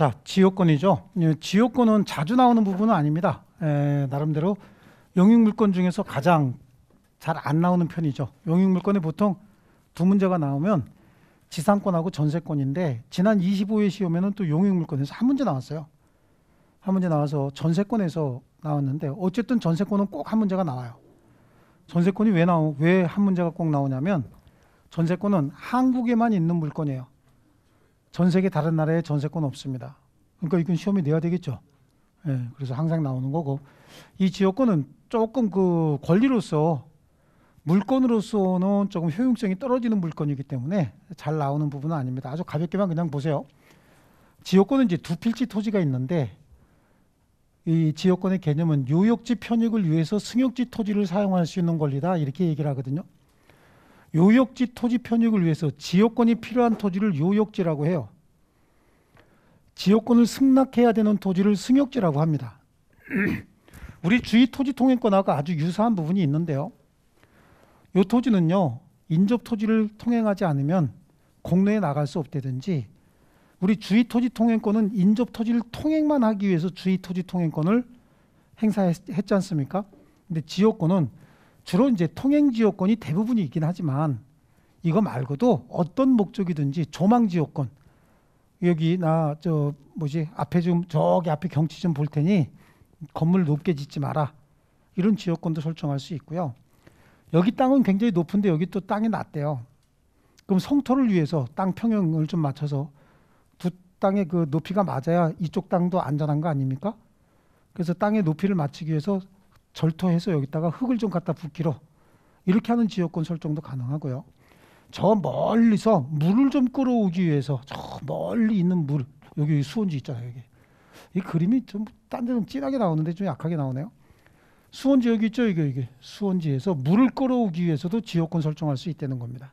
자, 지역권이죠지역권은 예, 자주 나오는 부분은 아닙니다. 에, 예, 나름대로 용유물권 중에서 가장 잘 안 나오는 편이죠. 용유물권에 보통 두 문제가 나오면 지상권하고 전세권인데 지난 25회 시험에는 또 용익물권에서 한 문제 나왔어요. 한 문제 나와서 전세권에서 나왔는데 어쨌든 전세권은 꼭 한 문제가 나와요. 전세권이 왜 나오? 왜 한 문제가 꼭 나오냐면 전세권은 한국에만 있는 물건이에요. 전 세계 다른 나라에 전세권 없습니다. 그러니까 이건 시험이 내야 되겠죠. 예, 그래서 항상 나오는 거고 이 지역권은 조금 그 권리로서 물건으로서는 조금 효용성이 떨어지는 물건이기 때문에 잘 나오는 부분은 아닙니다. 아주 가볍게만 그냥 보세요. 지역권은 이제 두 필지 토지가 있는데 이 지역권의 개념은 유역지 편익을 위해서 승역지 토지를 사용할 수 있는 권리다 이렇게 얘기를 하거든요. 요역지 토지 편육을 위해서 지역권이 필요한 토지를 요역지라고 해요. 지역권을 승낙해야 되는 토지를 승역지라고 합니다. 우리 주위 토지 통행권하고 아주 유사한 부분이 있는데요. 이 토지는요, 인접 토지를 통행하지 않으면 공로에 나갈 수 없다든지 우리 주위 토지 통행권은 인접 토지를 통행만 하기 위해서 주위 토지 통행권을 행사했지 않습니까? 근데 지역권은 주로 이제 통행 지역권이 대부분이 있긴 하지만 이거 말고도 어떤 목적이든지 조망 지역권 여기 나저 뭐지 앞에 좀 저기 앞에 경치 좀 볼 테니 건물 높게 짓지 마라 이런 지역권도 설정할 수 있고요. 여기 땅은 굉장히 높은데 여기 또 땅이 낮대요. 그럼 성토를 위해서 땅 평형을 좀 맞춰서 두 땅의 그 높이가 맞아야 이쪽 땅도 안전한 거 아닙니까? 그래서 땅의 높이를 맞추기 위해서 절토해서 여기다가 흙을 좀 갖다 붓기로 이렇게 하는 지역권 설정도 가능하고요. 저 멀리서 물을 좀 끌어오기 위해서 저 멀리 있는 물 여기 수온지 있잖아요. 여기 이 그림이 좀 딴 데는 진하게 나오는데 좀 약하게 나오네요. 수온지 여기 있죠. 이게 이게 수온지에서 물을 끌어오기 위해서도 지역권 설정할 수 있다는 겁니다.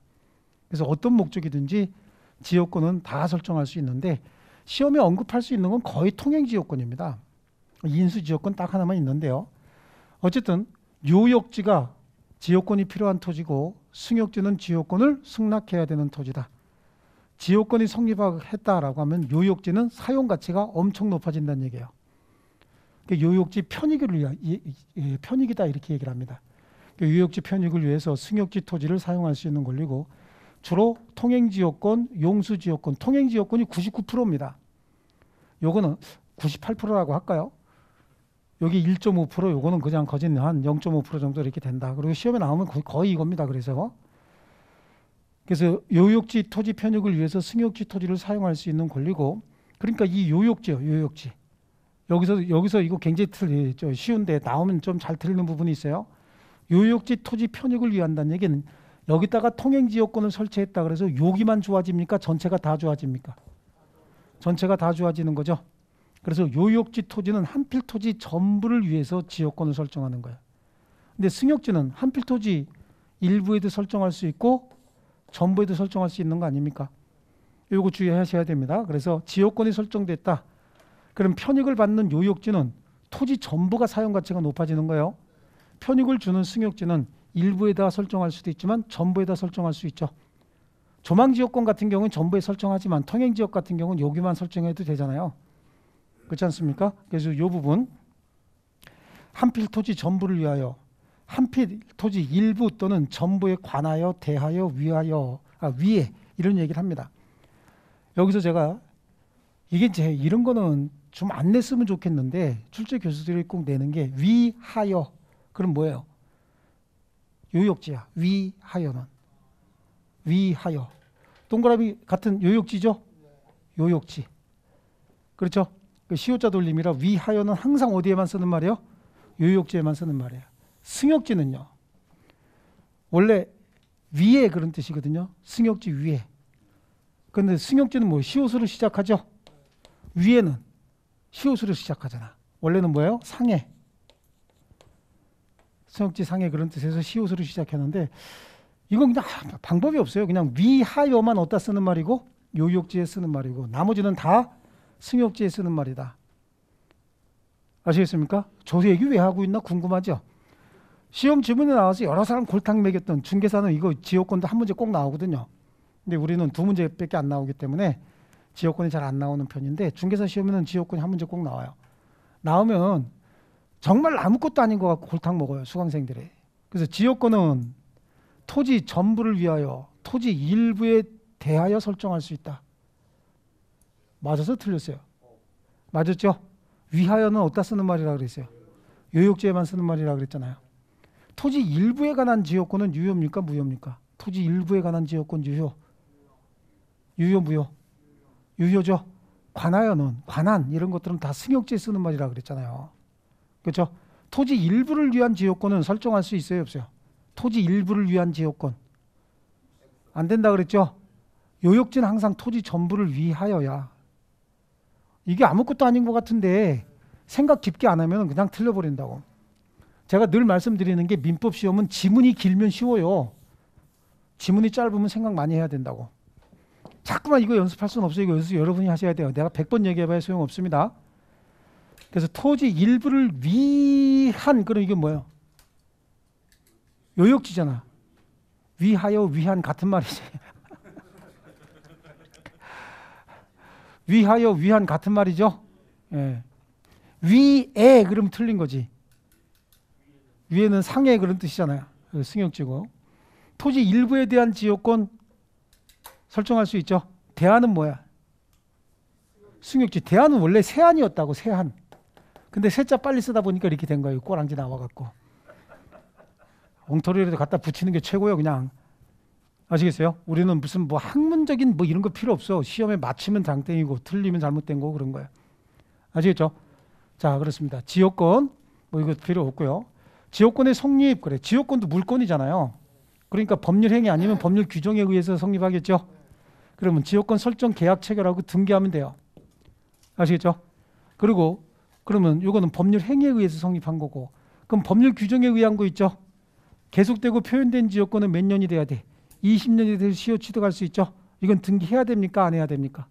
그래서 어떤 목적이든지 지역권은 다 설정할 수 있는데 시험에 언급할 수 있는 건 거의 통행 지역권입니다. 인수 지역권 딱 하나만 있는데요. 어쨌든 요역지가 지역권이 필요한 토지고 승역지는 지역권을 승낙해야 되는 토지다. 지역권이 성립했다라고 하면 유역지는 사용 가치가 엄청 높아진다는 얘기예요. 유역지 그러니까 편익을 위한 편익이다 이렇게 얘기를 합니다. 유역지 그러니까 편익을 위해서 승역지 토지를 사용할 수 있는 권리고 주로 통행지역권, 용수지역권, 통행지역권이 99%입니다. 요거는 98%라고 할까요? 여기 1.5% 요거는 그냥 거진 한 0.5% 정도 이렇게 된다. 그리고 시험에 나오면 거의, 거의 이겁니다. 그래서 그래서 요역지 토지 편육을 위해서 승역지 토지를 사용할 수 있는 권리고 그러니까 이 요역지요. 요역지. 여기서 여기서 이거 굉장히 틀리, 죠 예, 쉬운데 나오면 좀 잘 틀리는 부분이 있어요. 요역지 토지 편육을 위한다는 얘기는 여기다가 통행지역권을 설치했다 그래서 여기만 좋아집니까? 전체가 다 좋아집니까? 전체가 다 좋아지는 거죠. 그래서 요역지 토지는 한 필 토지 전부를 위해서 지역권을 설정하는 거야. 근데 승역지는 한 필 토지 일부에도 설정할 수 있고 전부에도 설정할 수 있는 거 아닙니까? 요거 주의하셔야 됩니다. 그래서 지역권이 설정됐다. 그럼 편익을 받는 요역지는 토지 전부가 사용 가치가 높아지는 거예요. 편익을 주는 승역지는 일부에다 설정할 수도 있지만 전부에다 설정할 수 있죠. 조망지역권 같은 경우는 전부에 설정하지만 통행지역 같은 경우는 여기만 설정해도 되잖아요. 그렇지 않습니까? 그래서 이 부분 한 필 토지 전부를 위하여 한 필 토지 일부 또는 전부에 관하여 대하여 위하여 아, 위에 이런 얘기를 합니다. 여기서 제가 이게 제 이런 거는 좀 안 냈으면 좋겠는데 출제 교수들이 꼭 내는 게 위하여 그럼 뭐예요? 요역지야 위하여는 위하여 동그라미 같은 요역지죠? 요역지 그렇죠? 그 시옷자 돌림이라 위하여는 항상 어디에만 쓰는 말이요? 요욕지에만 쓰는 말이에요. 승역지는요. 원래 위에 그런 뜻이거든요. 승역지 위에. 근데 승역지는 뭐 시옷으로 시작하죠. 위에는 시옷으로 시작하잖아. 원래는 뭐예요? 상해. 승역지 상해 그런 뜻에서 시옷으로 시작했는데 이건 그냥 아, 방법이 없어요. 그냥 위하여만 어디다 쓰는 말이고 요욕지에 쓰는 말이고 나머지는 다 승역지에 쓰는 말이다. 아시겠습니까? 저 얘기 왜 하고 있나 궁금하죠? 시험 지문에 나와서 여러 사람 골탕 먹였던 중개사는 이거 지역권도 한 문제 꼭 나오거든요. 근데 우리는 두 문제밖에 안 나오기 때문에 지역권이 잘 안 나오는 편인데 중개사 시험에는 지역권이 한 문제 꼭 나와요. 나오면 정말 아무것도 아닌 것 같고 골탕 먹어요 수강생들이. 그래서 지역권은 토지 전부를 위하여 토지 일부에 대하여 설정할 수 있다. 맞아서 틀렸어요. 맞았죠? 위하여는 어디다 쓰는 말이라 그랬어요? 요역지에만 쓰는 말이라 그랬잖아요. 토지 일부에 관한 지역권은 유효입니까 무효입니까? 토지 일부에 관한 지역권 유효. 유효 무효. 유효죠. 관하여는 관한 이런 것들은 다 승역지에 쓰는 말이라 그랬잖아요. 그렇죠? 토지 일부를 위한 지역권은 설정할 수 있어요, 없어요? 토지 일부를 위한 지역권. 안 된다 그랬죠? 요역지는 항상 토지 전부를 위하여야 이게 아무것도 아닌 것 같은데 생각 깊게 안 하면 그냥 틀려버린다고. 제가 늘 말씀드리는 게 민법 시험은 지문이 길면 쉬워요. 지문이 짧으면 생각 많이 해야 된다고. 자꾸만 이거 연습할 수는 없어요. 이거 연습 여러분이 하셔야 돼요. 내가 100번 얘기해봐야 소용없습니다. 그래서 토지 일부를 위한 그럼 이게 뭐예요? 요역지잖아. 위하여 위한 같은 말이지. 위하여 위한 같은 말이죠. 예. 위에 그럼 틀린 거지. 위에는 상해 그런 뜻이잖아요. 그 승용지고 토지 일부에 대한 지역권 설정할 수 있죠. 대안은 뭐야? 승용지 대안은 원래 세안이었다고 세안. 근데 세자 빨리 쓰다 보니까 이렇게 된 거예요. 꼬랑지 나와갖고. 엉터리라 갖다 붙이는 게 최고예요. 그냥 아시겠어요? 우리는 무슨 뭐 학문적인 뭐 이런 거 필요 없어. 시험에 맞히면 장땡이고 틀리면 잘못된 거 그런 거야. 아시겠죠? 자, 그렇습니다. 지역권 뭐 이거 필요 없고요. 지역권의 성립 그래. 지역권도 물권이잖아요. 그러니까 법률 행위 아니면 법률 규정에 의해서 성립하겠죠. 그러면 지역권 설정 계약 체결하고 등기하면 돼요. 아시겠죠? 그리고 그러면 이거는 법률 행위에 의해서 성립한 거고 그럼 법률 규정에 의한 거 있죠? 계속되고 표현된 지역권은 몇 년이 돼야 돼? 20년이 돼서 시효 취득할 수 있죠. 이건 등기해야 됩니까? 안 해야 됩니까?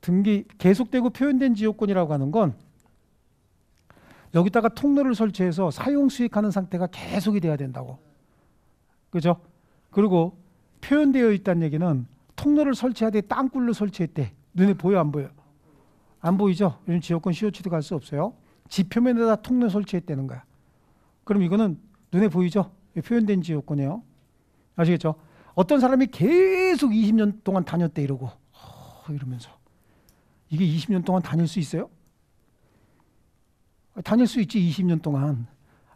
등기 계속되고 표현된 지역권이라고 하는 건 여기다가 통로를 설치해서 사용 수익하는 상태가 계속이 돼야 된다고. 그죠? 그리고 표현되어 있다는 얘기는 통로를 설치하되 땅굴로 설치했대. 눈에 보여 안 보여? 안 보이죠? 요즘 지역권 시효 취도갈 수 없어요. 지표면에다 통로 설치했다는 거야. 그럼 이거는 눈에 보이죠? 표현된 지였군요. 아시겠죠? 어떤 사람이 계속 20년 동안 다녔대 이러고 어, 이러면서 이게 20년 동안 다닐 수 있어요? 다닐 수 있지 20년 동안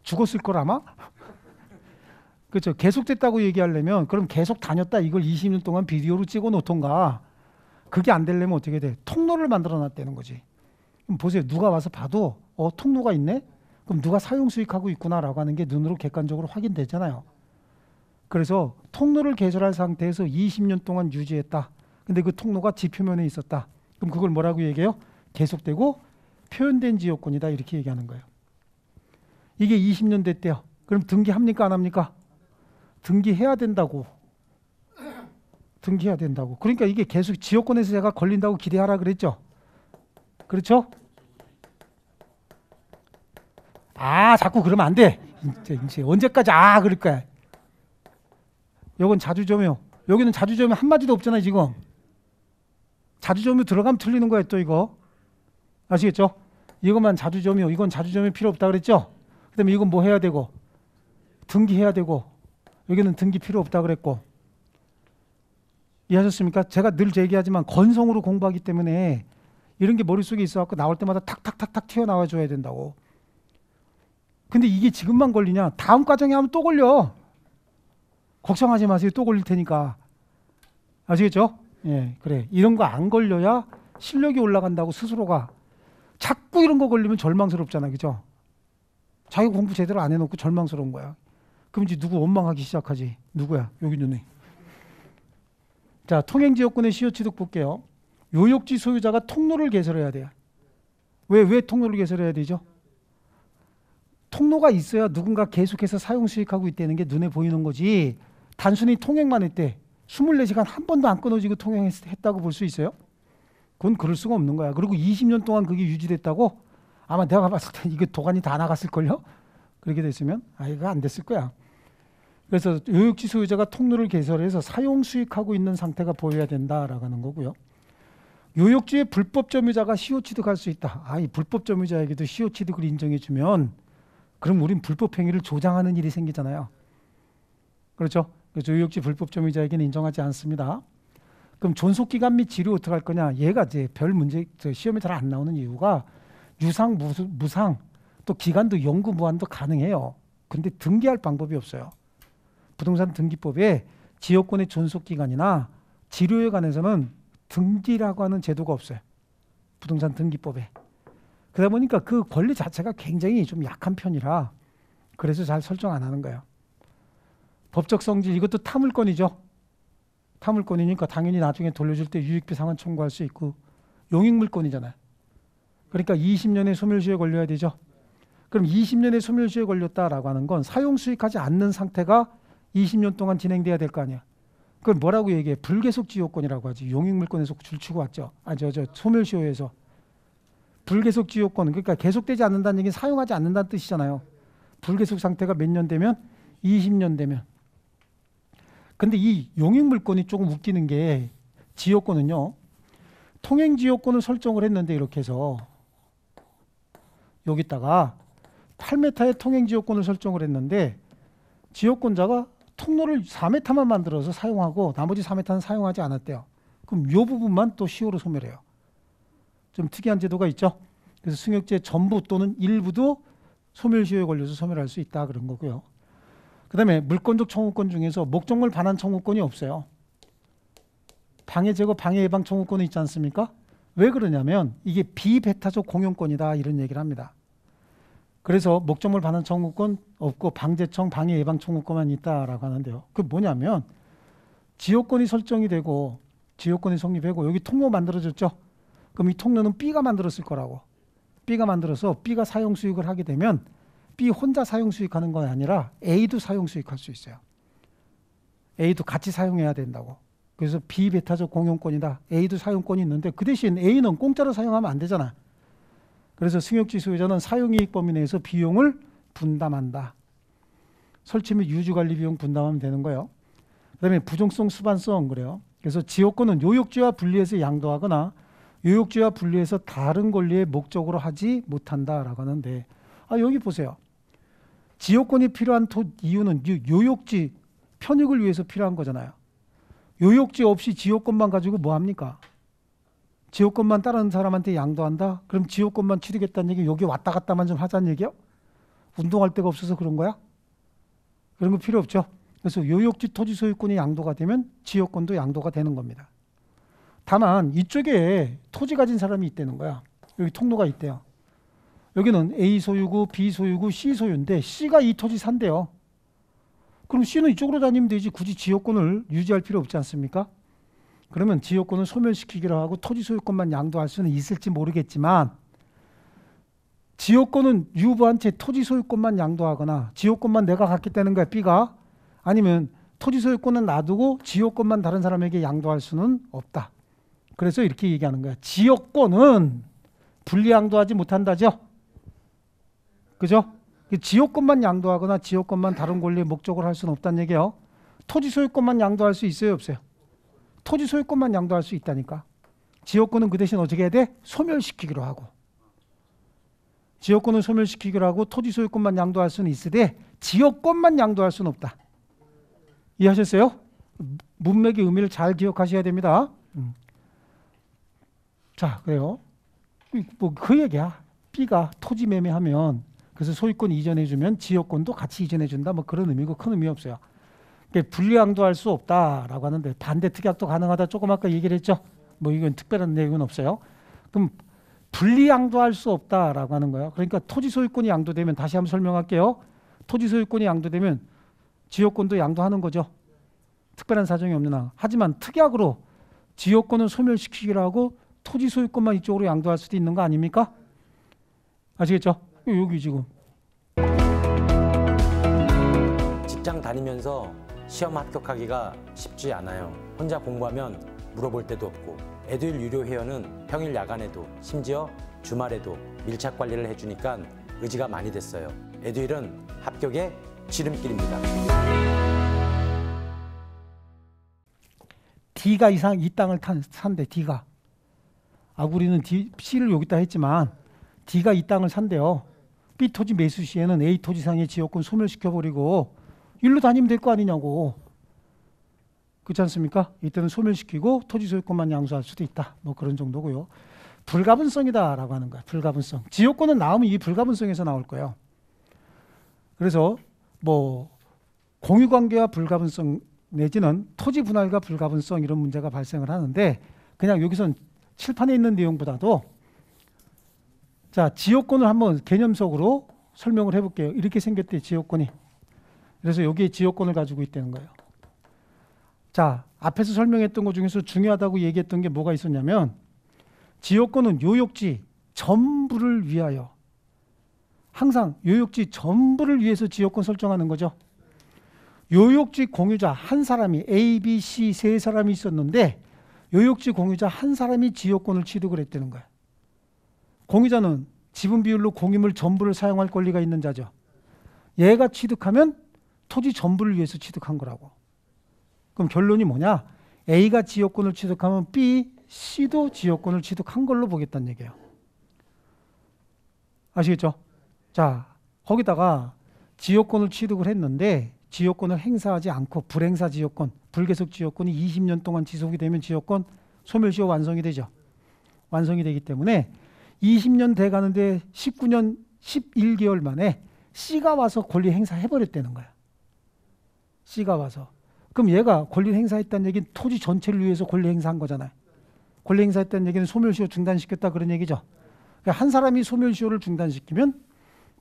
죽었을 걸 아마 그렇죠 계속됐다고 얘기하려면 그럼 계속 다녔다 이걸 20년 동안 비디오로 찍어 놓던가 그게 안 되려면 어떻게 돼 통로를 만들어 놨다는 거지 보세요 누가 와서 봐도 어 통로가 있네 그럼 누가 사용 수익하고 있구나라고 하는 게 눈으로 객관적으로 확인되잖아요. 그래서 통로를 개설한 상태에서 20년 동안 유지했다. 근데 그 통로가 지표면에 있었다. 그럼 그걸 뭐라고 얘기해요? 계속되고 표현된 지역권이다 이렇게 얘기하는 거예요. 이게 20년 됐대요. 그럼 등기합니까 안 합니까? 등기해야 된다고. 등기해야 된다고. 그러니까 이게 계속 지역권에서 제가 걸린다고 기대하라 그랬죠. 그렇죠? 아 자꾸 그러면 안 돼. 이제, 이제 언제까지 아 그럴 거야. 요건 자주점이요. 여기는 자주점이 한 마디도 없잖아요 지금. 자주점이 들어가면 틀리는 거예요 또 이거. 아시겠죠? 이것만 자주점이요. 이건 자주점이 필요 없다 그랬죠? 그다음에 이건 뭐 해야 되고 등기해야 되고 여기는 등기 필요 없다 그랬고 이해하셨습니까? 제가 늘 얘기하지만 건성으로 공부하기 때문에 이런 게 머릿속에 있어갖고 나올 때마다 탁탁탁탁 튀어나와 줘야 된다고. 근데 이게 지금만 걸리냐? 다음 과정에 하면 또 걸려. 걱정하지 마세요. 또 걸릴 테니까. 아시겠죠? 예, 그래. 이런 거 안 걸려야 실력이 올라간다고 스스로가 자꾸 이런 거 걸리면 절망스럽잖아. 그죠? 자기 공부 제대로 안 해놓고 절망스러운 거야. 그럼 이제 누구 원망하기 시작하지. 누구야? 여기 눈에. 자, 통행 지역군의 시효 취득 볼게요. 요역지 소유자가 통로를 개설해야 돼요. 왜, 왜 통로를 개설해야 되죠? 통로가 있어야 누군가 계속해서 사용 수익하고 있다는 게 눈에 보이는 거지 단순히 통행만 했대 24시간 한 번도 안 끊어지고 통행했다고 볼 수 있어요? 그건 그럴 수가 없는 거야. 그리고 20년 동안 그게 유지됐다고 아마 내가 봤을 때 이게 도관이 다 나갔을걸요? 그렇게 됐으면 아이가 안 됐을 거야. 그래서 요역지 소유자가 통로를 개설해서 사용 수익하고 있는 상태가 보여야 된다라고 하는 거고요. 요역지에 불법 점유자가 시효 치득할수 있다. 아, 이 불법 점유자에게도 시효 치득을 인정해 주면 그럼 우린 불법 행위를 조장하는 일이 생기잖아요. 그렇죠? 그 조유역지 불법 점유자에게는 인정하지 않습니다. 그럼 존속 기간 및 지류 어떻게 할 거냐? 얘가 이제 별 문제 시험에 잘 안 나오는 이유가 유상 무수, 무상 또 기간도 연구 무한도 가능해요. 근데 등기할 방법이 없어요. 부동산 등기법에 지역권의 존속 기간이나 지류에 관해서는 등기라고 하는 제도가 없어요. 부동산 등기법에. 그러다 보니까 그 권리 자체가 굉장히 좀 약한 편이라 그래서 잘 설정 안 하는 거예요. 법적 성질 이것도 타물권이죠. 타물권이니까 당연히 나중에 돌려줄 때 유익비 상환 청구할 수 있고 용익물권이잖아요. 그러니까 20년의 소멸시효에 걸려야 되죠. 그럼 20년의 소멸시효에 걸렸다라고 하는 건 사용 수익하지 않는 상태가 20년 동안 진행돼야 될 거 아니야. 그걸 뭐라고 얘기해? 불계속 지효권이라고 하지. 용익물권에서 줄치고 왔죠. 아, 저, 저, 소멸시효에서. 불계속 지효권 그러니까 계속되지 않는다는 얘기는 사용하지 않는다는 뜻이잖아요. 불계속 상태가 몇 년 되면 20년 되면. 근데 이 용익 물건이 조금 웃기는 게 지효권은요. 통행 지효권을 설정을 했는데 이렇게 해서 여기다가 8m의 통행 지역권을 설정을 했는데 지역권자가 통로를 4m만 만들어서 사용하고 나머지 4m는 사용하지 않았대요. 그럼 이 부분만 또 시효로 소멸해요. 좀 특이한 제도가 있죠. 그래서 승용제 전부 또는 일부도 소멸시효에 걸려서 소멸할 수 있다 그런 거고요. 그다음에 물권적 청구권 중에서 목적물 반환 청구권이 없어요. 방해 제거 방해 예방 청구권이 있지 않습니까? 왜 그러냐면 이게 비배타적 공용권이다 이런 얘기를 합니다. 그래서 목적물 반환 청구권 없고 방제청 방해 예방 청구권만 있다라고 하는데요. 그 뭐냐면 지역권이 설정이 되고 지역권이 성립되고 여기 통로 만들어졌죠. 그럼 이 통로는 B가 만들었을 거라고. B가 만들어서 B가 사용 수익을 하게 되면 B 혼자 사용 수익하는 건 아니라 A도 사용 수익할 수 있어요. A도 같이 사용해야 된다고. 그래서 B 베타적 공용권이다. A도 사용권이 있는데 그 대신 A는 공짜로 사용하면 안 되잖아. 그래서 승용지 소유자는 사용이익 범위 내에서 비용을 분담한다. 설치 및 유지관리 비용 분담하면 되는 거예요. 그 다음에 부정성 수반성 그래요. 그래서 지역권은 요역지와 분리해서 양도하거나 유욕죄와 분리해서 다른 권리의 목적으로 하지 못한다라고 하는데 아 여기 보세요. 지역권이 필요한 이유는 요욕지 편익을 위해서 필요한 거잖아요. 요욕지 없이 지역권만 가지고 뭐 합니까? 지역권만 다른 사람한테 양도한다? 그럼 지역권만 치르겠다는 얘기 여기 왔다 갔다만 좀 하자는 얘기요? 운동할 데가 없어서 그런 거야? 그런 거 필요 없죠. 그래서 요욕지 토지 소유권이 양도가 되면 지역권도 양도가 되는 겁니다. 다만 이쪽에 토지 가진 사람이 있다는 거야. 여기 통로가 있대요. 여기는 A 소유구, B 소유구, C 소유인데 C가 이 토지 산대요. 그럼 C는 이쪽으로 다니면 되지 굳이 지역권을 유지할 필요 없지 않습니까? 그러면 지역권을 소멸시키기로 하고 토지 소유권만 양도할 수는 있을지 모르겠지만 지역권은 유부한채 토지 소유권만 양도하거나 지역권만 내가 갖게 되는 거야 B가 아니면 토지 소유권은 놔두고 지역권만 다른 사람에게 양도할 수는 없다. 그래서 이렇게 얘기하는 거야. 지역권은 불리양도 하지 못한다죠. 그죠? 그 지역권만 양도하거나 지역권만 다른 권리의 목적으할 수는 없다는 얘기예요. 토지 소유권만 양도할 수 있어요, 없어요? 토지 소유권만 양도할 수 있다니까. 지역권은 그 대신 어떻게 해야 돼? 소멸시키기로 하고. 지역권은 소멸시키기로 하고 토지 소유권만 양도할 수는 있으되 지역권만 양도할 수는 없다. 이해하셨어요? 문맥의 의미를 잘 기억하셔야 됩니다. 음. 자, 그래요. 음, 뭐그 얘기야. B가 토지 매매하면 그래서 소유권 이전해주면 지역권도 같이 이전해준다. 뭐 그런 의미고 큰 의미 없어요. 그러니까 불리항도 할수 없다라고 하는데 반대 특약도 가능하다. 조금 아까 얘기를 했죠. 뭐 이건 특별한 내용은 없어요. 그럼 분리양도 할수 없다라고 하는 거예요. 그러니까 토지 소유권이 양도되면 다시 한번 설명할게요. 토지 소유권이 양도되면 지역권도 양도하는 거죠. 특별한 사정이 없느 한. 하지만 특약으로 지역권을 소멸시키기로 하고 토지 소유권만 이쪽으로 양도할 수도 있는 거 아닙니까? 아시겠죠? 여기 지금. 직장 다니면서 시험 합격하기가 쉽지 않아요. 혼자 공부하면 물어볼 데도 없고 애들 유료 회원은 평일 야간에도 심지어 주말에도 밀착 관리를 해주니까 의지가 많이 됐어요. 애들은 합격의 지름길입니다. D가 이상 이 땅을 탄 산대 D가. 아구리는 D, C를 여기다 했지만 D가 이 땅을 산대요. B 토지 매수 시에는 A 토지상의 지역권 소멸시켜버리고 일로 다니면 될 거 아니냐고. 그렇지 않습니까? 이때는 소멸시키고 토지 소유권만 양수할 수도 있다. 뭐 그런 정도고요. 불가분성이다라고 하는 거야. 불가분성. 지역권은 나오면 이 불가분성에서 나올 거예요. 그래서 뭐 공유관계와 불가분성 내지는 토지 분할과 불가분성 이런 문제가 발생을 하는데 그냥 여기선 칠판에 있는 내용보다도 자 지역권을 한번 개념 적으로 설명을 해볼게요. 이렇게 생겼대 지역권이. 그래서 여기에 지역권을 가지고 있다는 거예요. 자 앞에서 설명했던 것 중에서 중요하다고 얘기했던 게 뭐가 있었냐면 지역권은 요역지 전부를 위하여 항상 요역지 전부를 위해서 지역권 설정하는 거죠. 요역지 공유자 한 사람이 A, B, C 세 사람이 있었는데 요욕지 공유자 한 사람이 지역권을 취득을 했다는 거야. 공유자는 지분 비율로 공유물 전부를 사용할 권리가 있는 자죠. 얘가 취득하면 토지 전부를 위해서 취득한 거라고. 그럼 결론이 뭐냐? A가 지역권을 취득하면 B, C도 지역권을 취득한 걸로 보겠다는 얘기예요. 아시겠죠? 자, 거기다가 지역권을 취득을 했는데 지역권을 행사하지 않고 불행사 지역권 불계속 지역권이 20년 동안 지속이 되면 지역권 소멸시효 완성이 되죠. 완성이 되기 때문에 20년 돼 가는데 19년 11개월 만에 C가 와서 권리 행사해 버렸다는 거야. C가 와서. 그럼 얘가 권리 행사했다는 얘기는 토지 전체를 위해서 권리 행사한 거잖아요. 권리 행사했다는 얘기는 소멸시효 중단시켰다 그런 얘기죠. 그러니까 한 사람이 소멸시효를 중단시키면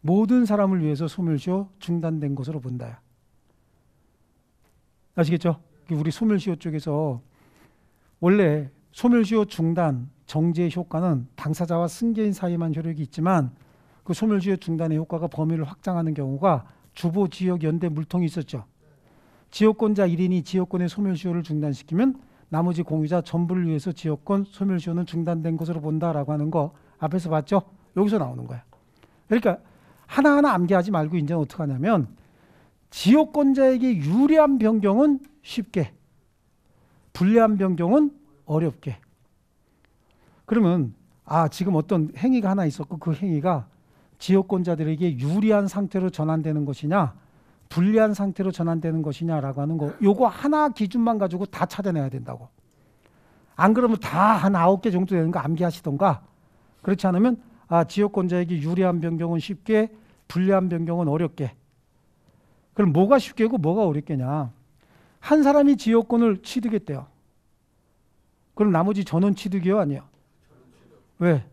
모든 사람을 위해서 소멸시효 중단된 것으로 본다. 아시겠죠? 우리 소멸시효 쪽에서 원래 소멸시효 중단 정지의 효과는 당사자와 승계인 사이만 효력이 있지만 그 소멸시효 중단의 효과가 범위를 확장하는 경우가 주보 지역 연대 물통이 있었죠. 지역권자 1인이 지역권의 소멸시효를 중단시키면 나머지 공유자 전부를 위해서 지역권 소멸시효는 중단된 것으로 본다라고 하는 거 앞에서 봤죠? 여기서 나오는 거야. 그러니까 하나하나 암기하지 말고 이제 어떻게 하냐면 지역권자에게 유리한 변경은 쉽게 불리한 변경은 어렵게 그러면 아 지금 어떤 행위가 하나 있었고 그 행위가 지역권자들에게 유리한 상태로 전환되는 것이냐 불리한 상태로 전환되는 것이냐라고 하는 거 요거 하나 기준만 가지고 다 찾아내야 된다고 안 그러면 다한 아홉 개 정도 되는 거 암기하시던가 그렇지 않으면 아 지역권자에게 유리한 변경은 쉽게 불리한 변경은 어렵게 그럼 뭐가 쉽게고 뭐가 어렵겠냐? 한 사람이 지역권을 취득했대요. 그럼 나머지 전원 취득이요? 아니요? 왜?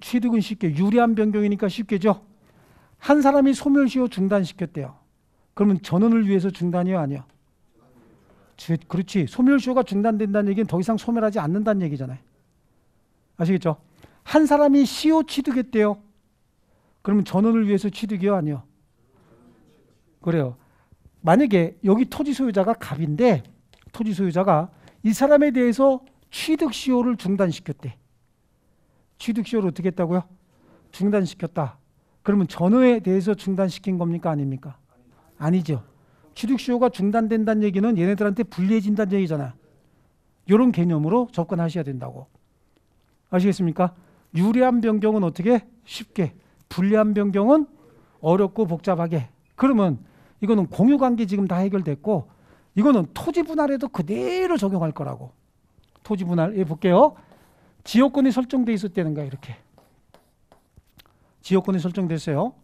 취득은 쉽게. 유리한 변경이니까 쉽게죠? 한 사람이 소멸시효 중단시켰대요. 그러면 전원을 위해서 중단이요? 아니요? 그렇지. 소멸시효가 중단된다는 얘기는 더 이상 소멸하지 않는다는 얘기잖아요. 아시겠죠? 한 사람이 시효 취득했대요. 그러면 전원을 위해서 취득이요? 아니요? 그래요. 만약에 여기 토지 소유자가 갑인데 토지 소유자가 이 사람에 대해서 취득 시효를 중단시켰대. 취득 시효를 어떻게 했다고요? 중단시켰다. 그러면 전후에 대해서 중단시킨 겁니까 아닙니까? 아니죠. 취득 시효가 중단된다는 얘기는 얘네들한테 불리해진다는 얘기잖아. 이런 개념으로 접근하셔야 된다고. 아시겠습니까? 유리한 변경은 어떻게 쉽게, 불리한 변경은 어렵고 복잡하게. 그러면 이거는 공유 관계 지금 다 해결됐고 이거는 토지 분할에도 그대로 적용할 거라고. 토지 분할 예 볼게요. 지역권이 설정돼 있었다는 거야 이렇게. 지역권이 설정됐어요.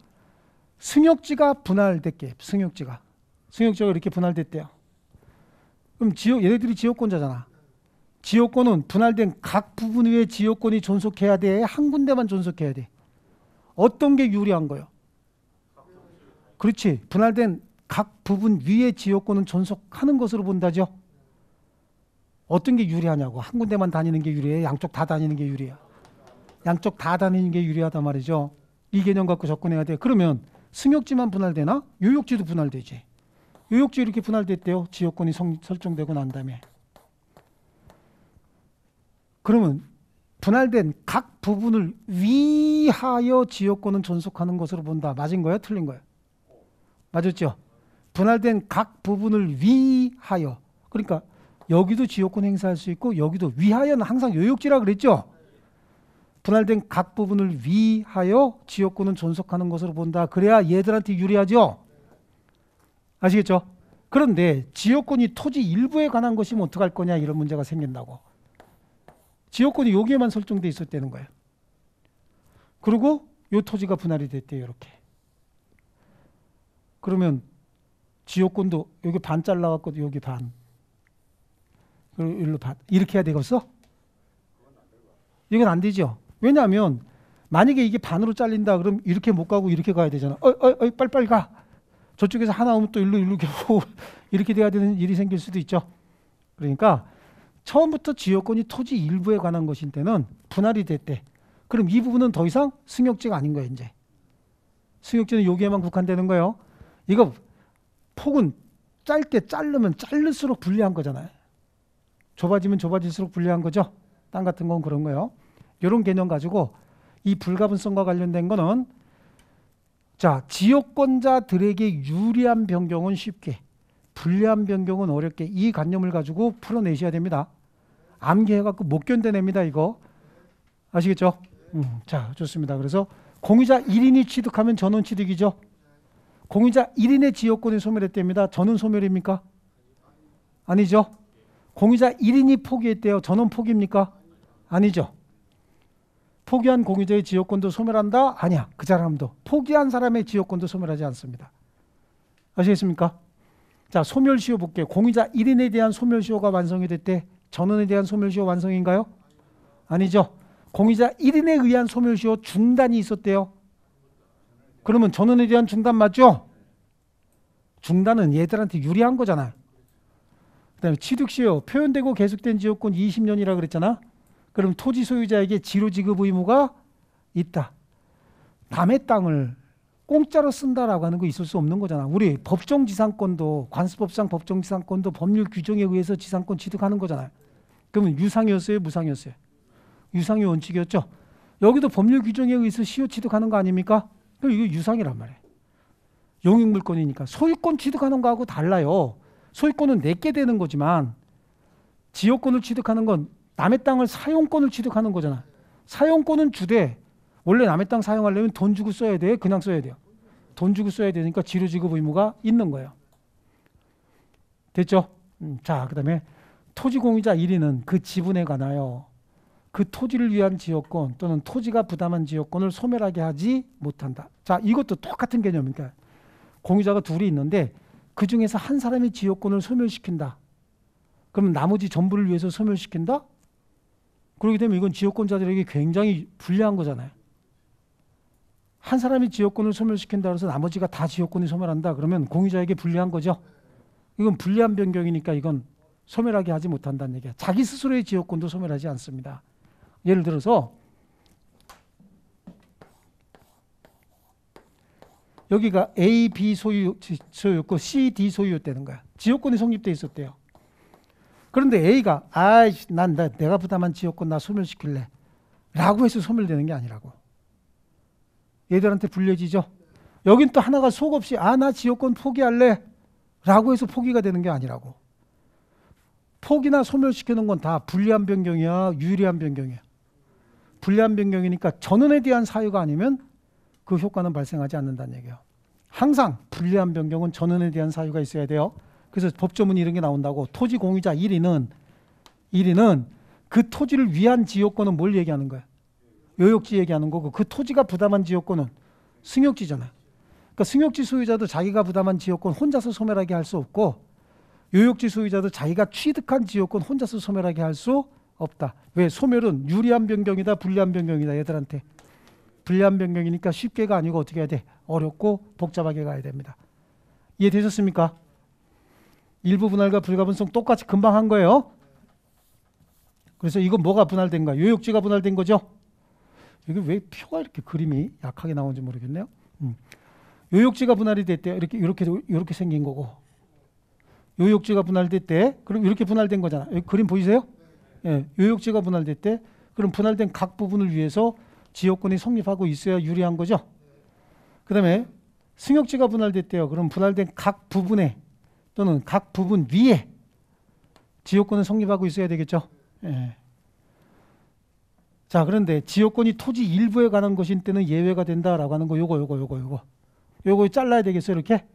승역지가 분할됐게 승역지가 승역지가 이렇게 분할됐대요. 그럼 지역 얘네들이 지역권자잖아. 지역권은 분할된 각 부분 위에 지역권이 존속해야 돼. 한 군데만 존속해야 돼. 어떤 게 유리한 거요? 예 그렇지. 분할된 각 부분 위의 지역구는 존속하는 것으로 본다죠. 어떤 게 유리하냐고. 한 군데만 다니는 게 유리해. 양쪽 다 다니는 게 유리해. 양쪽 다 다니는 게 유리하단 말이죠. 이 개념 갖고 접근해야 돼. 그러면 승역지만 분할되나? 요역지도 분할되지. 요역지 이렇게 분할됐대요. 지역권이 성, 설정되고 난 다음에. 그러면 분할된 각 부분을 위하여 지역권은 존속하는 것으로 본다. 맞은 거예요? 틀린 거예요? 맞았죠? 분할된 각 부분을 위하여 그러니까 여기도 지역권 행사할 수 있고 여기도 위하여는 항상 요역지라 그랬죠? 분할된 각 부분을 위하여 지역권은 존속하는 것으로 본다. 그래야 얘들한테 유리하죠? 아시겠죠? 그런데 지역권이 토지 일부에 관한 것이면 어떡할 거냐 이런 문제가 생긴다고. 지역권이 여기에만 설정돼 있었다는 거예요. 그리고 이 토지가 분할이 됐대요. 이렇게. 그러면 지역권도 여기 반 잘라갖고 여기 반. 그리고 일로 반. 이렇게 해야 되겠어? 이건 안 되죠. 왜냐하면 만약에 이게 반으로 잘린다 그럼 이렇게 못 가고 이렇게 가야 되잖아. 어이 어이 어이 빨빨 가. 저쪽에서 하나 오면 또 일로 일로 겨우 이렇게 돼야 되는 일이 생길 수도 있죠. 그러니까 처음부터 지역권이 토지 일부에 관한 것인 때는 분할이 됐대. 그럼 이 부분은 더 이상 승역지가 아닌 거예요, 이제. 승역지는 여기에만 국한되는 거예요. 이거 폭은 짧게 자르면 자를수록 불리한 거잖아요. 좁아지면 좁아질수록 불리한 거죠. 땅 같은 건 그런 거예요. 이런 개념 가지고 이 불가분성과 관련된 거는 자 지역권자들에게 유리한 변경은 쉽게 불리한 변경은 어렵게 이 관념을 가지고 풀어내셔야 됩니다. 암기해갖고 못 견뎌냅니다. 이거 아시겠죠? 음, 자 좋습니다. 그래서 공유자 1인이 취득하면 전원 취득이죠. 공유자 1인의 지역권이 소멸했답니다. 저는 소멸입니까? 아니죠. 공유자 1인이 포기했대요. 저는 포기입니까? 아니죠. 포기한 공유자의 지역권도 소멸한다? 아니야. 그 사람도. 포기한 사람의 지역권도 소멸하지 않습니다. 아시겠습니까? 자, 소멸시효 볼게요. 공유자 1인에 대한 소멸시효가 완성이 됐대. 전원에 대한 소멸시효 완성인가요? 아니죠. 공유자 1인에 의한 소멸시효 중단이 있었대요. 그러면 전원에 대한 중단 맞죠? 중단은 얘들한테 유리한 거잖아. 그다음에 취득시효 표현되고 계속된 지역권 20년이라 고 그랬잖아. 그럼 토지 소유자에게 지로 지급 의무가 있다. 남의 땅을 공짜로 쓴다라고 하는 거 있을 수 없는 거잖아. 우리 법정 지상권도 관습법상 법정 지상권도 법률 규정에 의해서 지상권 취득하는 거잖아. 그러면 유상이었어요, 무상이었어요? 유상의 원칙이었죠. 여기도 법률 규정에 의해서 시효 취득하는 거 아닙니까? 이거 유상이란 말이에요. 용익물권이니까 소유권 취득하는 거하고 달라요. 소유권은 내게 되는 거지만 지역권을 취득하는 건 남의 땅을 사용권을 취득하는 거잖아. 사용권은 주되 원래 남의 땅 사용하려면 돈 주고 써야 돼. 그냥 써야 돼요. 돈 주고 써야 되니까 지료 지급 의무가 있는 거예요. 됐죠? 음, 자, 그다음에 토지 공유자 1위는 그 지분에 관하여 그 토지를 위한 지역권 또는 토지가 부담한 지역권을 소멸하게 하지 못한다. 자, 이것도 똑같은 개념이니다 그러니까 공유자가 둘이 있는데 그 중에서 한 사람이 지역권을 소멸시킨다. 그러면 나머지 전부를 위해서 소멸시킨다? 그렇게 되면 이건 지역권자들에게 굉장히 불리한 거잖아요. 한 사람이 지역권을 소멸시킨다 그래서 나머지가 다 지역권을 소멸한다. 그러면 공유자에게 불리한 거죠. 이건 불리한 변경이니까 이건 소멸하게 하지 못한다는 얘기야. 자기 스스로의 지역권도 소멸하지 않습니다. 예를 들어서 여기가 A, B 소유, 소유였고 C, D 소유였다는 거야. 지역권이 성립돼 있었대요. 그런데 A가 아이씨 난 나, 내가 부담한 지역권 나 소멸시킬래 라고 해서 소멸되는 게 아니라고. 얘들한테 불려지죠. 여긴 또 하나가 속없이 아나 지역권 포기할래 라고 해서 포기가 되는 게 아니라고. 포기나 소멸시키는 건 다 불리한 변경이야, 유리한 변경이야. 불리한 변경이니까 전원에 대한 사유가 아니면 그 효과는 발생하지 않는다는 얘기예요. 항상 불리한 변경은 전원에 대한 사유가 있어야 돼요. 그래서 법조문이 이런 게 나온다고 토지 공유자 1위는 1위는 그 토지를 위한 지역권은 뭘 얘기하는 거야? 요역지 얘기하는 거고 그 토지가 부담한 지역권은 승역지잖아요. 그러니까 승역지 소유자도 자기가 부담한 지역권 혼자서 소멸하게 할 수 없고 요역지 소유자도 자기가 취득한 지역권 혼자서 소멸하게 할수 없다. 왜? 소멸은 유리한 변경이다, 불리한 변경이다, 얘들한테. 불리한 변경이니까 쉽게가 아니고 어떻게 해야 돼? 어렵고 복잡하게 가야 됩니다. 이해되셨습니까? 일부 분할과 불가분성 똑같이 금방 한 거예요. 그래서 이건 뭐가 분할된 거야? 요역지가 분할된 거죠? 이게 왜 표가 이렇게 그림이 약하게 나오는지 모르겠네요. 음. 요역지가 분할이 됐대 이렇게, 이렇게, 이렇게 생긴 거고. 요역지가 분할됐대 그럼 이렇게 분할된 거잖아. 그림 보이세요? 예, 요역지가 분할될 때 그럼 분할된 각 부분을 위해서 지역권이 성립하고 있어야 유리한 거죠. 그다음에 승역지가 분할될 때요. 그럼 분할된 각 부분에 또는 각 부분 위에 지역권은 성립하고 있어야 되겠죠. 예. 자, 그런데 지역권이 토지 일부에 관한 것인 때는 예외가 된다라고 하는 거 요거 요거 요거 요거. 요거 잘라야 되겠어요, 이렇게?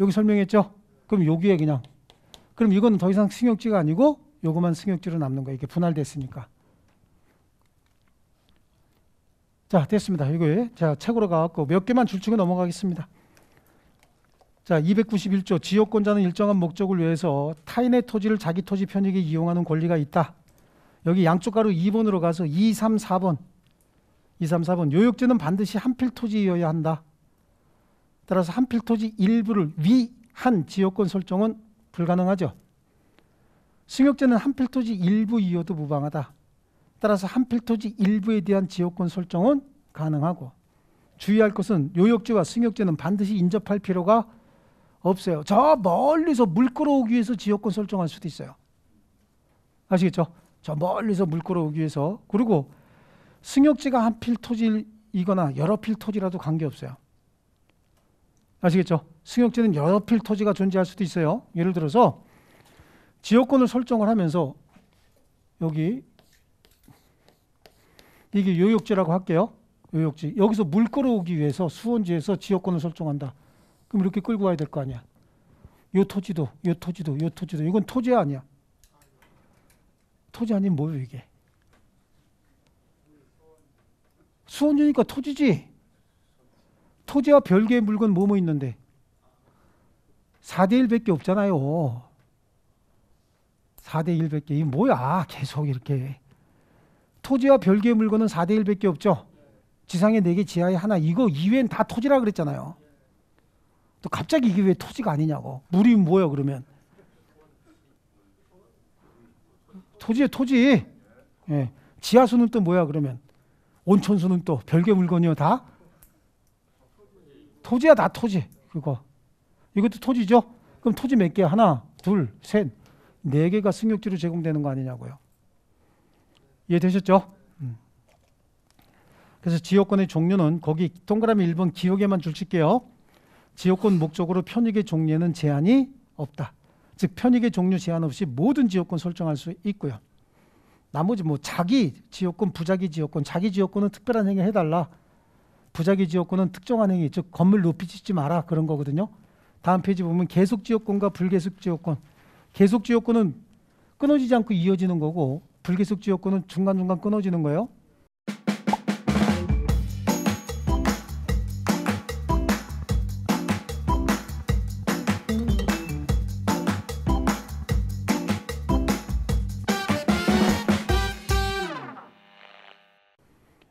여기 설명했죠? 그럼 여기에 그냥 그럼 이건 더 이상 승역지가 아니고 요거만 승용지로 남는 거예요. 이게 분할됐으니까. 자, 됐습니다. 이거에 예? 자, 책으로 가갖고 몇 개만 줄축에 넘어가겠습니다. 자, 291조 지역권자는 일정한 목적을 위해서 타인의 토지를 자기 토지 편익에 이용하는 권리가 있다. 여기 양쪽 가로 2번으로 가서 2, 3, 4번. 2, 3, 4번. 요역지는 반드시 한 필 토지여야 한다. 따라서 한 필 토지 일부를 위한 지역권 설정은 불가능하죠. 승역제는 한 필 토지 일부 이어도 무방하다. 따라서 한 필 토지 일부에 대한 지역권 설정은 가능하고 주의할 것은 요역제와 승역제는 반드시 인접할 필요가 없어요. 저 멀리서 물 끌어오기 위해서 지역권 설정할 수도 있어요. 아시겠죠? 저 멀리서 물 끌어오기 위해서. 그리고 승역지가 한 필 토지이거나 여러 필 토지라도 관계없어요. 아시겠죠? 승역지는 여러 필 토지가 존재할 수도 있어요. 예를 들어서 지역권을 설정을 하면서 여기 이게 요역지라고 할게요. 요역지. 여기서 물 끌어오기 위해서 수원지에서 지역권을 설정한다. 그럼 이렇게 끌고 와야 될 거 아니야. 요 토지도, 요 토지도, 요 토지도. 이건 토지 아니야. 토지 아니면 뭐예요, 이게? 수원지니까 토지지. 토지와 별개의 물건 뭐뭐 있는데? 4대 1밖에 없잖아요. 4대 1밖에 이 뭐야 계속 이렇게 토지와 별개의 물건은 4대 1밖에 없죠. 지상에 4개 지하에 하나 이거 이외엔 다 토지라 그랬잖아요. 또 갑자기 이게 왜 토지가 아니냐고. 물이 뭐야 그러면. 토지에 토지. 예. 지하수는 또 뭐야 그러면. 온천수는 또 별개 물건이요 다. 토지야 다 토지 그거. 이것도 토지죠. 그럼 토지 몇 개? 하나, 둘, 셋, 네 개가 승용지로 제공되는 거 아니냐고요. 이해되셨죠? 음. 그래서 지역권의 종류는 거기 동그라미 1번 기억에만 줄칠게요. 지역권 목적으로 편익의 종류에는 제한이 없다. 즉 편익의 종류 제한 없이 모든 지역권 설정할 수 있고요. 나머지 뭐 자기 지역권, 부자기 지역권, 자기 지역권은 특별한 행위 해달라. 부자기 지역권은 특정한 행위, 즉 건물 높이 짓지 마라 그런 거거든요. 다음 페이지 보면 계속 지역권과 불계속 지역권 계속 지역구는 끊어지지 않고 이어지는 거고 불계속 지역구는 중간중간 끊어지는 거예요.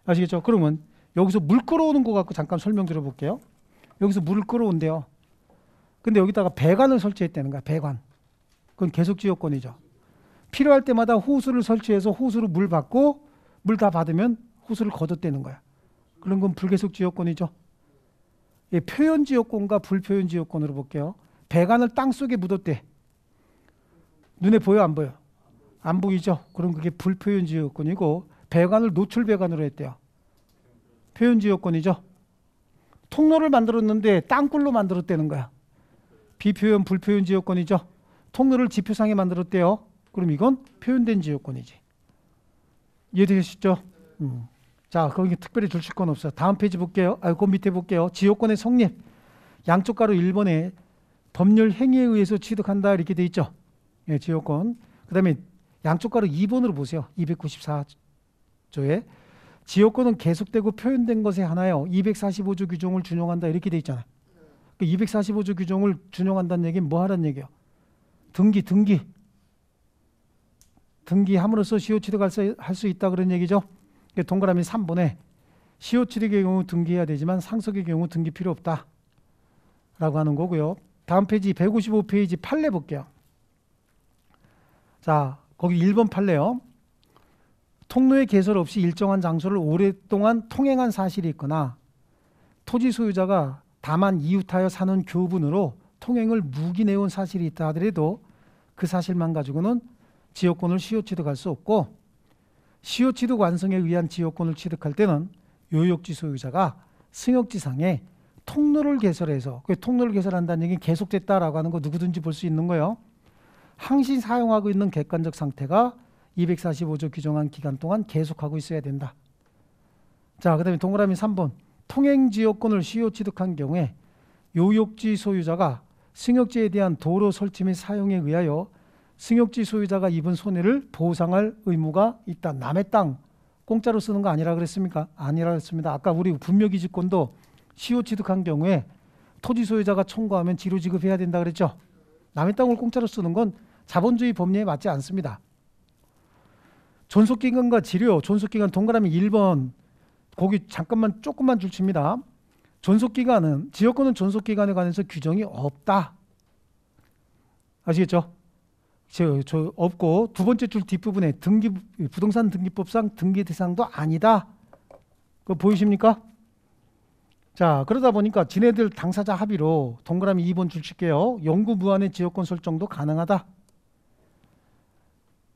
아시겠죠? 그러면 여기서 물 끌어오는 것같고 잠깐 설명 드려볼게요 여기서 물을 끌어온대요. 근데 여기다가 배관을 설치했다는 거야, 배관. 그건 계속 지역권이죠. 필요할 때마다 호수를 설치해서 호수로 물 받고 물 다 받으면 호수를 걷어대는 거야. 그런 건 불계속 지역권이죠. 예, 표현 지역권과 불표현 지역권으로 볼게요. 배관을 땅 속에 묻었대. 눈에 보여 안 보여? 안 보이죠. 그럼 그게 불표현 지역권이고 배관을 노출 배관으로 했대요. 표현 지역권이죠. 통로를 만들었는데 땅굴로 만들었다는 거야. 비표현 불표현 지역권이죠. 통로를 지표상에 만들었대요. 그럼 이건 표현된 지역권이지. 이해되시죠? 음. 자, 거기 특별히 둘건 없어요. 다음 페이지 볼게요. 아, 그 밑에 볼게요. 지역권의 성립. 양쪽 가로 1번에 법률 행위에 의해서 취득한다 이렇게 돼 있죠. 예, 지역권. 그다음에 양쪽 가로 2번으로 보세요. 294조에 지역권은 계속되고 표현된 것에 하나요. 245조 규정을 준용한다 이렇게 돼 있잖아요. 그 245조 규정을 준용한다는 얘기는 뭐 하라는 얘기예요? 등기 등기 등기함으로써 CO7을 할수 있다 그런 얘기죠. 동그라미 3번에 CO7의 경우 등기해야 되지만 상속의 경우 등기 필요 없다 라고 하는 거고요. 다음 페이지 155페이지 판례 볼게요. 자 거기 1번 판례요. 통로의 개설 없이 일정한 장소를 오랫동안 통행한 사실이 있거나 토지 소유자가 다만 이웃하여 사는 교분으로 통행을 묵인해온 사실이 있다 하더라도 그 사실만 가지고는 지역권을 시효 취득할 수 없고 시효 취득 완성에 의한 지역권을 취득할 때는 요역지 소유자가 승역지상에 통로를 개설해서 그 통로를 개설한다는 얘기 계속됐다라고 하는 거 누구든지 볼 수 있는 거예요. 항시 사용하고 있는 객관적 상태가 245조 규정한 기간 동안 계속하고 있어야 된다. 자, 그다음에 동그라미 3번 통행 지역권을 시효 취득한 경우에 요역지 소유자가 승역지에 대한 도로 설치 및 사용에 의하여 승역지 소유자가 입은 손해를 보상할 의무가 있다. 남의 땅 공짜로 쓰는 거 아니라 그랬습니까? 아니라 그랬습니다. 아까 우리 분묘기지권도 시효 취득한 경우에 토지 소유자가 청구하면 지로 지급해야 된다 그랬죠. 남의 땅을 공짜로 쓰는 건 자본주의 법리에 맞지 않습니다. 존속기간과 지료, 존속기간 동그라미 1번 거기 잠깐만 조금만 줄칩니다. 존속기간은 지역권은 존속기간에 관해서 규정이 없다. 아시겠죠? 저, 저 없고 두 번째 줄 뒷부분에 등기 부동산 등기법상 등기 대상도 아니다. 그거 보이십니까? 자 그러다 보니까 지네들 당사자 합의로 동그라미 2번 줄 칠게요. 영구 무한의 지역권 설정도 가능하다.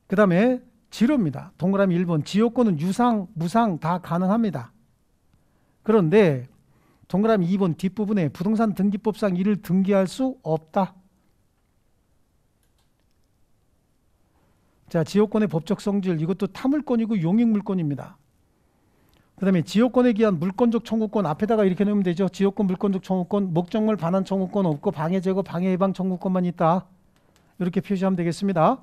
그 다음에 지로입니다. 동그라미 1번 지역권은 유상, 무상 다 가능합니다. 그런데 동그라미 2번 뒷부분에 부동산 등기법상 이를 등기할 수 없다. 자, 지역권의 법적 성질 이것도 타물권이고 용익물권입니다. 그다음에 지역권에 기한 물권적 청구권 앞에다가 이렇게 넣으면 되죠. 지역권 물권적 청구권 목적물 반환 청구권 없고 방해 제거 방해 예방 청구권만 있다. 이렇게 표시하면 되겠습니다.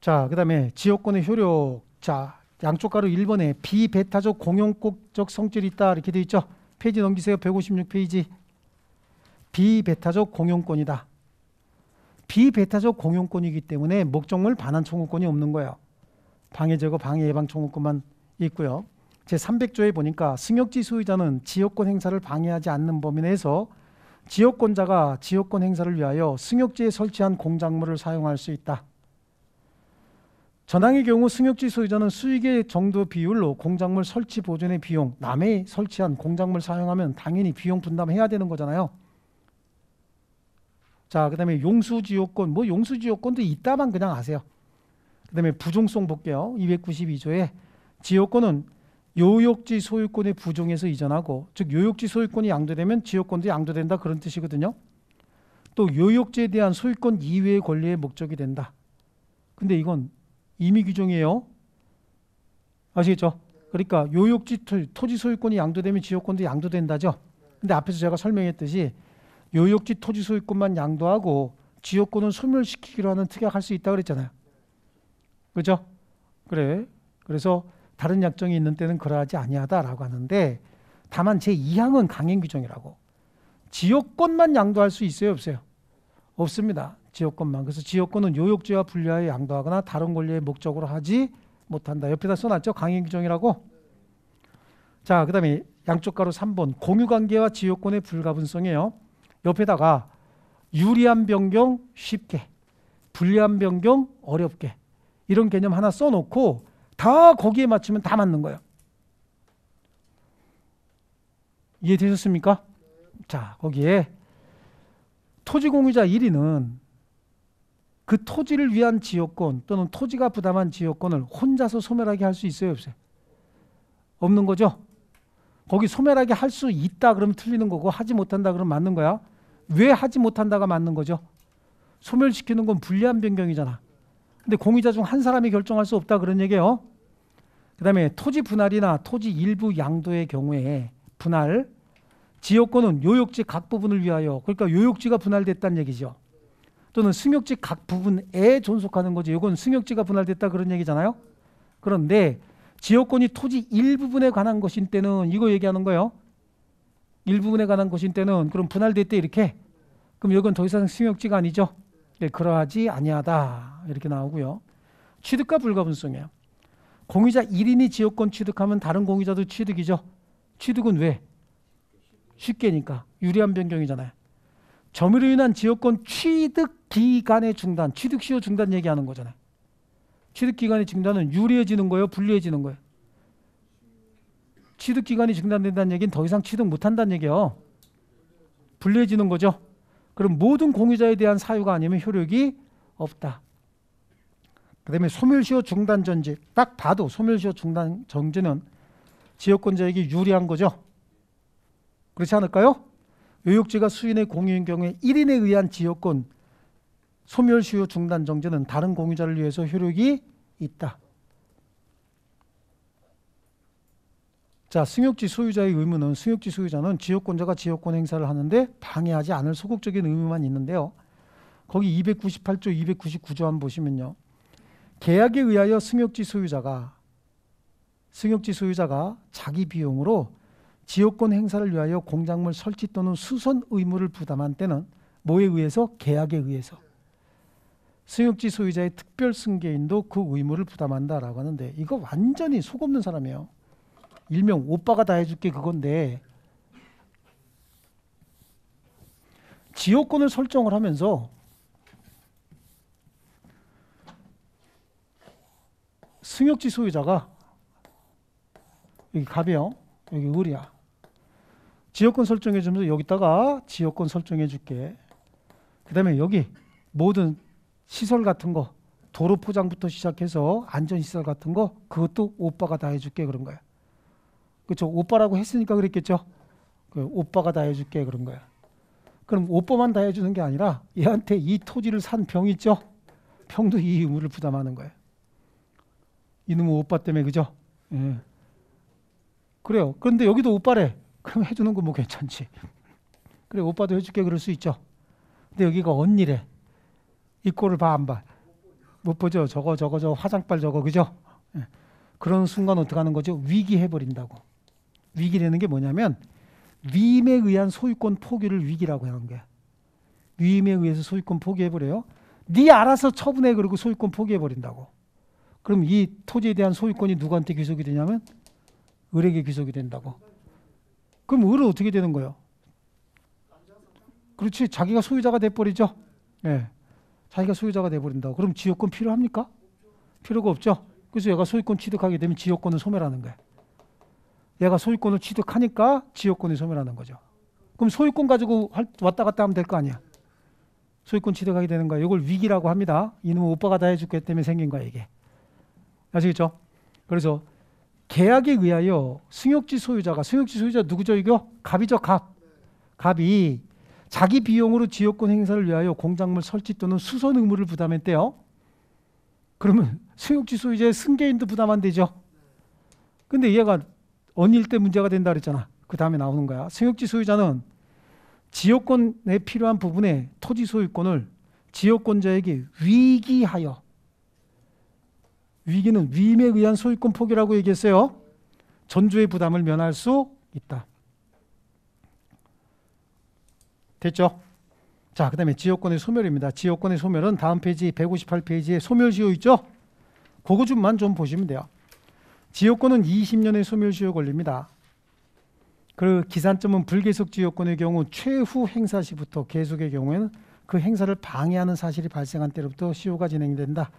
자, 그다음에 지역권의 효력. 자, 양쪽 가로 1번에 비베타적 공용곡적 성질이 있다 이렇게 돼 있죠. 페이지 넘기세요. 156페이지. 비베타적 공용권이다. 비베타적 공용권이기 때문에 목적물 반환 청구권이 없는 거예요. 방해 제거, 방해 예방 청구권만 있고요. 제 300조에 보니까 승역지 소유자는 지역권 행사를 방해하지 않는 범위 내에서 지역권자가 지역권 행사를 위하여 승역지에 설치한 공작물을 사용할 수 있다. 전항의 경우 승용지 소유자는 수익의 정도 비율로 공작물 설치 보존의 비용, 남의 설치한 공작물 사용하면 당연히 비용 분담해야 되는 거잖아요. 자, 그다음에 용수지요권, 뭐 용수지요권도 있다만 그냥 아세요. 그다음에 부종성 볼게요. 292조에 지요권은 요역지 소유권의 부종에서 이전하고, 즉 요역지 소유권이 양도되면 지요권도 양도된다 그런 뜻이거든요. 또 요역지에 대한 소유권 이외의 권리의 목적이 된다. 근데 이건 임의 규정이에요. 아시겠죠? 그러니까 요역지 토지 소유권이 양도되면 지역권도 양도된다죠. 근데 앞에서 제가 설명했듯이 요역지 토지 소유권만 양도하고 지역권은 소멸시키기로 하는 특약할 수 있다고 그랬잖아요. 그죠? 그래. 그래서 다른 약정이 있는 때는 그러하지 아니하다라고 하는데 다만 제2항은 강행 규정이라고 지역권만 양도할 수 있어요, 없어요? 없습니다. 지역권만. 그래서 지역권은 요역죄와 분류하여 양도하거나 다른 권리의 목적으로 하지 못한다. 옆에다 써놨죠. 강행규정이라고. 자, 그 다음에 양쪽 가로 3번. 공유관계와 지역권의 불가분성이에요. 옆에다가 유리한 변경 쉽게, 불리한 변경 어렵게. 이런 개념 하나 써놓고 다 거기에 맞추면 다 맞는 거예요. 이해되셨습니까? 자, 거기에 토지공유자 1위는 그 토지를 위한 지역권 또는 토지가 부담한 지역권을 혼자서 소멸하게 할 수 있어요, 없어요? 없는 거죠. 거기 소멸하게 할 수 있다 그러면 틀리는 거고 하지 못한다 그러면 맞는 거야. 왜 하지 못한다가 맞는 거죠? 소멸시키는 건 불리한 변경이잖아. 근데 공유자중 한 사람이 결정할 수 없다 그런 얘기예요. 그다음에 토지 분할이나 토지 일부 양도의 경우에 분할 지역권은 요역지 각 부분을 위하여 그러니까 요역지가 분할됐다는 얘기죠. 또는 승역지 각 부분에 존속하는 거지. 이건 승역지가 분할됐다 그런 얘기잖아요. 그런데 지역권이 토지 일부분에 관한 것인 때는 이거 얘기하는 거예요. 일부분에 관한 것인 때는 그럼 분할됐대 이렇게. 그럼 이건 더 이상 승역지가 아니죠. 네, 그러하지 아니하다 이렇게 나오고요. 취득과 불가분성이에요. 공유자 1인이 지역권 취득하면 다른 공유자도 취득이죠. 취득은 왜? 쉽게니까 유리한 변경이잖아요. 점유로 인한 지역권 취득 기간의 중단, 취득 시효 중단 얘기하는 거잖아요. 취득 기간의 중단은 유리해지는 거예요, 불리해지는 거예요. 취득 기간이 중단된다는 얘기는 더 이상 취득 못 한다는 얘기예요. 불리해지는 거죠. 그럼 모든 공유자에 대한 사유가 아니면 효력이 없다. 그다음에 소멸시효 중단 전제 딱 봐도 소멸시효 중단 전제는 지역권자에게 유리한 거죠. 그렇지 않을까요? 의혹지가 수인의 공유인 경우에 1인에 의한 지역권 소멸 시효 중단 정지는 다른 공유자를 위해서 효력이 있다. 자, 승용지 소유자의 의무는 승용지 소유자는 지역권자가 지역권 행사를 하는데 방해하지 않을 소극적인 의무만 있는데요. 거기 298조 299조 한 보시면요. 계약에 의하여 승용지 소유자가 승용지 소유자가 자기 비용으로 지역권 행사를 위하여 공작물 설치 또는 수선 의무를 부담한 때는 뭐에 의해서 계약에 의해서 승용지 소유자의 특별 승계인도 그 의무를 부담한다라고 하는데 이거 완전히 속없는 사람이에요. 일명 오빠가 다 해줄게 그건데 지역권을 설정을 하면서 승역지 소유자가 여기 갑이요 여기 을이야 지역권 설정해 주면서 여기다가 지역권 설정해 줄게. 그 다음에 여기 모든 시설 같은 거 도로 포장부터 시작해서 안전시설 같은 거 그것도 오빠가 다 해줄게 그런 거야. 그렇죠? 오빠라고 했으니까 그랬겠죠? 그 오빠가 다 해줄게 그런 거야. 그럼 오빠만 다 해주는 게 아니라 얘한테 이 토지를 산 병 있죠? 평도이 의무를 부담하는 거예요. 이놈의 오빠 때문에 그죠? 예. 그래요. 그런데 여기도 오빠래. 그럼 해주는 거 뭐 괜찮지. 그래 오빠도 해줄게 그럴 수 있죠. 근데 여기가 언니래. 이 꼴을 봐 안 봐. 못 보죠. 저거 저거 저 화장빨 저거 그죠? 예. 그런 순간 어떻게 하는 거죠? 위기해 버린다고. 위기라는 게 뭐냐면 위임에 의한 소유권 포기를 위기라고 하는 거 위임에 의해서 소유권 포기해 버려요. 네 알아서 처분해 그리고 소유권 포기해 버린다고. 그럼 이 토지에 대한 소유권이 누구한테 귀속이 되냐면 을에게 귀속이 된다고. 그럼 을은 어떻게 되는 거예요? 그렇지. 자기가 소유자가 돼버리죠. 예. 자기가 소유자가 돼버린다. 그럼 지역권 필요합니까? 필요가 없죠. 그래서 얘가 소유권 취득하게 되면 지역권을 소멸하는 거예요. 얘가 소유권을 취득하니까 지역권을 소멸하는 거죠. 그럼 소유권 가지고 왔다 갔다 하면 될 거 아니야. 소유권 취득하게 되는 거야. 이걸 위기라고 합니다. 이놈 오빠가 다 해줬기 때문에 생긴 거야, 이게. 아시겠죠? 그래서 계약에 의하여 승용지 소유자가 승용지 소유자 누구죠 이거? 갑이죠 갑. 갑이 자기 비용으로 지역권 행사를 위하여 공작물 설치 또는 수선 의무를 부담했대요. 그러면 승용지 소유자의 승계인도 부담 안 되죠. 근데 얘가 언일 때 문제가 된다 그랬잖아. 그 다음에 나오는 거야. 승용지 소유자는 지역권에 필요한 부분에 토지 소유권을 지역권자에게 위기하여 위기는 위임에 의한 소유권 포기라고 얘기했어요. 전주의 부담을 면할 수 있다. 됐죠? 자, 그 다음에 지역권의 소멸입니다. 지역권의 소멸은 다음 페이지 158페이지에 소멸시효 있죠? 그거 좀만 좀 보시면 돼요. 지역권은 20년의 소멸시효 걸립니다. 그 기산점은 불계속 지역권의 경우 최후 행사시부터 계속의 경우에는 그 행사를 방해하는 사실이 발생한 때로부터 시효가 진행된다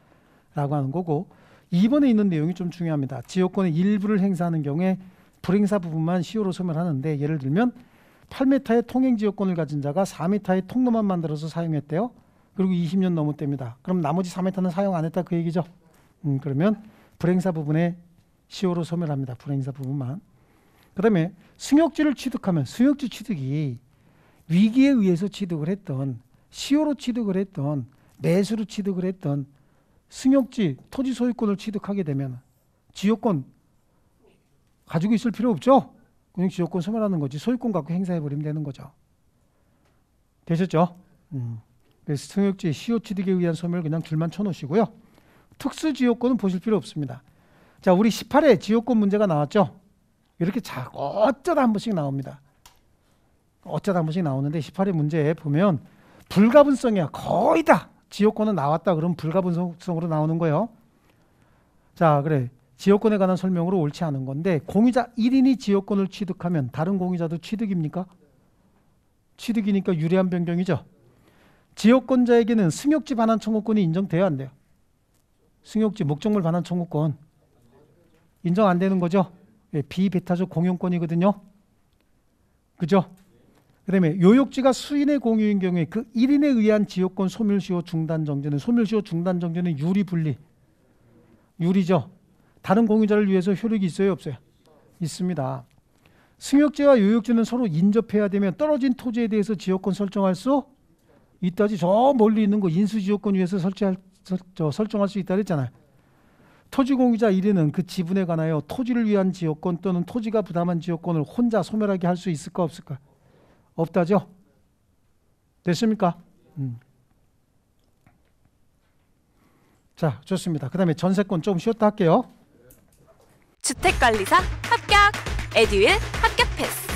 라고 하는 거고 2번에 있는 내용이 좀 중요합니다. 지역권의 일부를 행사하는 경우에 불행사 부분만 시효로 소멸하는데 예를 들면 8m의 통행 지역권을 가진 자가 4m의 통로만 만들어서 사용했대요. 그리고 20년 넘은 때입니다. 그럼 나머지 4m는 사용 안 했다 그 얘기죠. 음, 그러면 불행사 부분에 시효로 소멸합니다. 불행사 부분만. 그다음에 승역지를 취득하면 승역지 취득이 위기에 의해서 취득을 했던 시효로 취득을 했던 매수로 취득을 했던 승역지 토지 소유권을 취득하게 되면 지역권 가지고 있을 필요 없죠. 그냥 지역권 소멸하는 거지 소유권 갖고 행사해버리면 되는 거죠. 되셨죠? 음. 그래서 승역지 시효 취득에 의한 소멸 그냥 줄만 쳐놓으시고요. 특수 지역권은 보실 필요 없습니다. 자, 우리 18회 지역권 문제가 나왔죠? 이렇게 자, 어쩌다 한 번씩 나옵니다. 어쩌다 한 번씩 나오는데 18회 문제에 보면 불가분성이야. 거의 다 지역권은 나왔다 그럼 불가분성으로 나오는 거예요. 자, 그래. 지역권에 관한 설명으로 옳지 않은 건데 공유자 1인이 지역권을 취득하면 다른 공유자도 취득입니까? 취득이니까 유리한 변경이죠. 지역권자에게는 승역지 반환 청구권이 인정돼야 안 돼요. 승역지 목적물 반환 청구권 인정 안 되는 거죠. 예, 비베타적 공용권이거든요. 그죠? 그다음에 요역지가 수인의 공유인 경우에 그 1인에 의한 지역권 소멸시효 중단 정지는 소멸시효 중단 정지는 유리 분리 유리죠. 다른 공유자를 위해서 효력이 있어요 없어요? 있습니다. 승역지와 요역지는 서로 인접해야 되면 떨어진 토지에 대해서 지역권 설정할 수 있다지 저 멀리 있는 거 인수지역권 위해서 설치할, 설, 정할수 있다 그랬잖아요. 토지공유자 1인은 그 지분에 관하여 토지를 위한 지역권 또는 토지가 부담한 지역권을 혼자 소멸하게 할 수 있을까 없을까? 없다죠? 됐습니까? 음. 자, 좋습니다. 그 다음에 전세권 좀 쉬었다 할게요. 주택관리사 합격! 에듀윌 합격 패스!